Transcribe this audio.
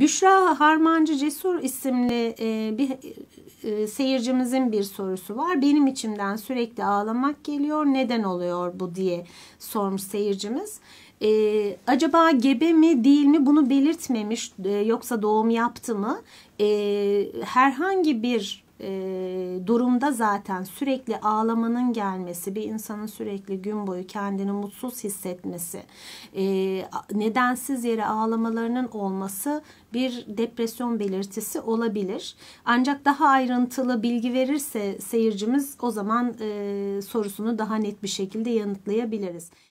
Büşra Harmancı Cesur isimli e, bir e, seyircimizin bir sorusu var. Benim içimden sürekli ağlamak geliyor. Neden oluyor bu diye sormuş seyircimiz. E, acaba gebe mi değil mi bunu belirtmemiş e, yoksa doğum yaptı mı? E, herhangi bir e, durumda zaten sürekli ağlamanın gelmesi, bir insanın sürekli gün boyu kendini mutsuz hissetmesi, e, nedensiz yere ağlamalarının olması bir depresyon belirtisi olabilir. Ancak daha ayrıntılı bilgi verirse seyircimiz o zaman e, sorusunu daha net bir şekilde yanıtlayabiliriz.